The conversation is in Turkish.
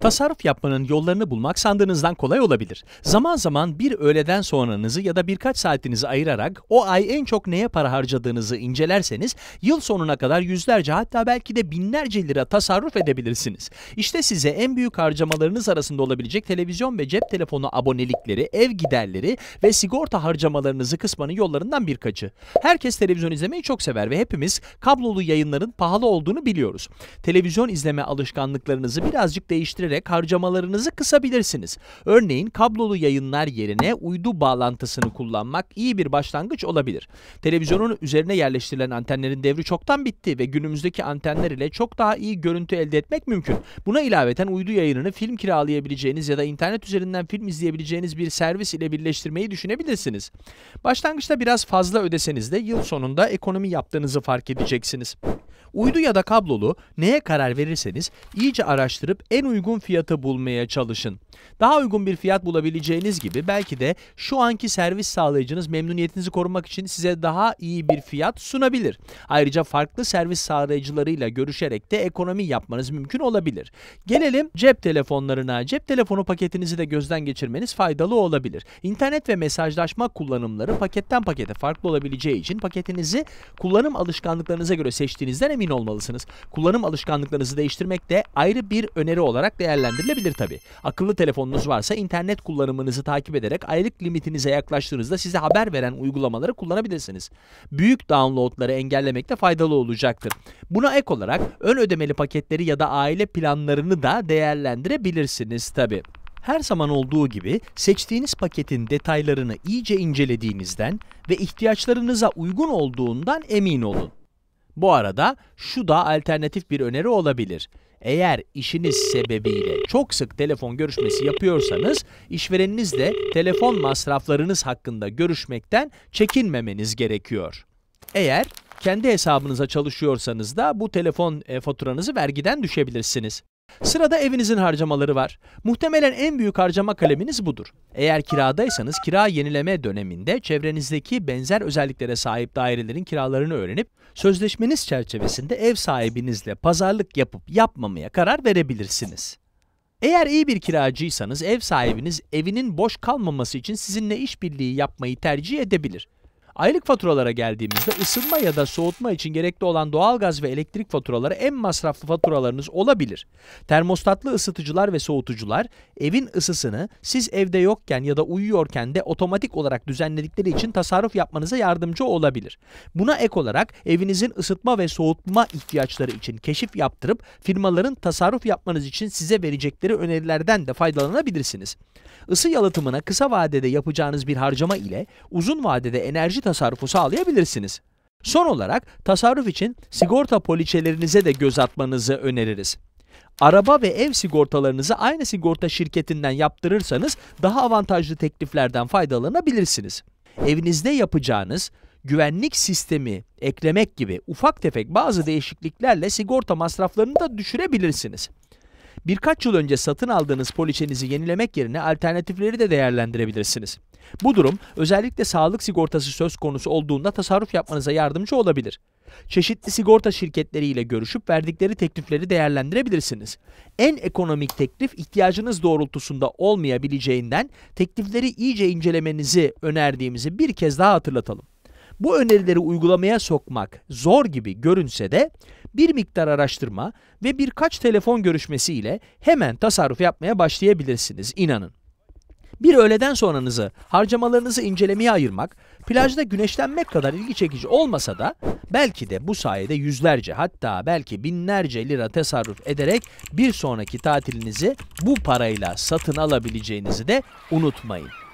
Tasarruf yapmanın yollarını bulmak sandığınızdan kolay olabilir. Zaman zaman bir öğleden sonranızı ya da birkaç saatinizi ayırarak o ay en çok neye para harcadığınızı incelerseniz yıl sonuna kadar yüzlerce hatta belki de binlerce lira tasarruf edebilirsiniz. İşte size en büyük harcamalarınız arasında olabilecek televizyon ve cep telefonu abonelikleri, ev giderleri ve sigorta harcamalarınızı kısmanın yollarından birkaçı. Herkes televizyon izlemeyi çok sever ve hepimiz kablolu yayınların pahalı olduğunu biliyoruz. Televizyon izleme alışkanlıklarınızı birazcık değiştirin değiştirerek harcamalarınızı kısabilirsiniz. Örneğin kablolu yayınlar yerine uydu bağlantısını kullanmak iyi bir başlangıç olabilir. Televizyonun üzerine yerleştirilen antenlerin devri çoktan bitti ve günümüzdeki antenler ile çok daha iyi görüntü elde etmek mümkün. Buna ilaveten uydu yayınını film kiralayabileceğiniz ya da internet üzerinden film izleyebileceğiniz bir servis ile birleştirmeyi düşünebilirsiniz. Başlangıçta biraz fazla ödeseniz de yıl sonunda ekonomi yaptığınızı fark edeceksiniz. Uydu ya da kablolu neye karar verirseniz iyice araştırıp en uygun fiyatı bulmaya çalışın. Daha uygun bir fiyat bulabileceğiniz gibi belki de şu anki servis sağlayıcınız memnuniyetinizi korumak için size daha iyi bir fiyat sunabilir. Ayrıca farklı servis sağlayıcılarıyla görüşerek de ekonomi yapmanız mümkün olabilir. Gelelim cep telefonlarına. Cep telefonu paketinizi de gözden geçirmeniz faydalı olabilir. İnternet ve mesajlaşma kullanımları paketten pakete farklı olabileceği için paketinizi kullanım alışkanlıklarınıza göre seçtiğinizden emin emin olmalısınız. Kullanım alışkanlıklarınızı değiştirmek de ayrı bir öneri olarak değerlendirilebilir tabi. Akıllı telefonunuz varsa internet kullanımınızı takip ederek aylık limitinize yaklaştığınızda size haber veren uygulamaları kullanabilirsiniz. Büyük downloadları engellemek de faydalı olacaktır. Buna ek olarak ön ödemeli paketleri ya da aile planlarını da değerlendirebilirsiniz tabi. Her zaman olduğu gibi seçtiğiniz paketin detaylarını iyice incelediğinizden ve ihtiyaçlarınıza uygun olduğundan emin olun. Bu arada şu da alternatif bir öneri olabilir. Eğer işiniz sebebiyle çok sık telefon görüşmesi yapıyorsanız, işvereninizle telefon masraflarınız hakkında görüşmekten çekinmemeniz gerekiyor. Eğer kendi hesabınıza çalışıyorsanız da bu telefon e, faturanızı vergiden düşebilirsiniz. Sırada evinizin harcamaları var. Muhtemelen en büyük harcama kaleminiz budur. Eğer kiradaysanız kira yenileme döneminde çevrenizdeki benzer özelliklere sahip dairelerin kiralarını öğrenip sözleşmeniz çerçevesinde ev sahibinizle pazarlık yapıp yapmamaya karar verebilirsiniz. Eğer iyi bir kiracıysanız ev sahibiniz evinin boş kalmaması için sizinle işbirliği yapmayı tercih edebilir. Aylık faturalara geldiğimizde ısınma ya da soğutma için gerekli olan doğalgaz ve elektrik faturaları en masraflı faturalarınız olabilir. Termostatlı ısıtıcılar ve soğutucular evin ısısını siz evde yokken ya da uyuyorken de otomatik olarak düzenledikleri için tasarruf yapmanıza yardımcı olabilir. Buna ek olarak evinizin ısıtma ve soğutma ihtiyaçları için keşif yaptırıp firmaların tasarruf yapmanız için size verecekleri önerilerden de faydalanabilirsiniz. Isı yalıtımına kısa vadede yapacağınız bir harcama ile uzun vadede enerji enerji tasarrufu sağlayabilirsiniz. Son olarak tasarruf için sigorta poliçelerinize de göz atmanızı öneririz. Araba ve ev sigortalarınızı aynı sigorta şirketinden yaptırırsanız daha avantajlı tekliflerden faydalanabilirsiniz. Evinizde yapacağınız güvenlik sistemi eklemek gibi ufak tefek bazı değişikliklerle sigorta masraflarını da düşürebilirsiniz. Birkaç yıl önce satın aldığınız poliçenizi yenilemek yerine alternatifleri de değerlendirebilirsiniz. Bu durum özellikle sağlık sigortası söz konusu olduğunda tasarruf yapmanıza yardımcı olabilir. Çeşitli sigorta şirketleriyle görüşüp verdikleri teklifleri değerlendirebilirsiniz. En ekonomik teklif ihtiyacınız doğrultusunda olmayabileceğinden teklifleri iyice incelemenizi önerdiğimizi bir kez daha hatırlatalım. Bu önerileri uygulamaya sokmak zor gibi görünse de bir miktar araştırma ve birkaç telefon görüşmesi ile hemen tasarruf yapmaya başlayabilirsiniz inanın bir öğleden sonranızı harcamalarınızı incelemeye ayırmak, plajda güneşlenmek kadar ilgi çekici olmasa da belki de bu sayede yüzlerce hatta belki binlerce lira tasarruf ederek bir sonraki tatilinizi bu parayla satın alabileceğinizi de unutmayın.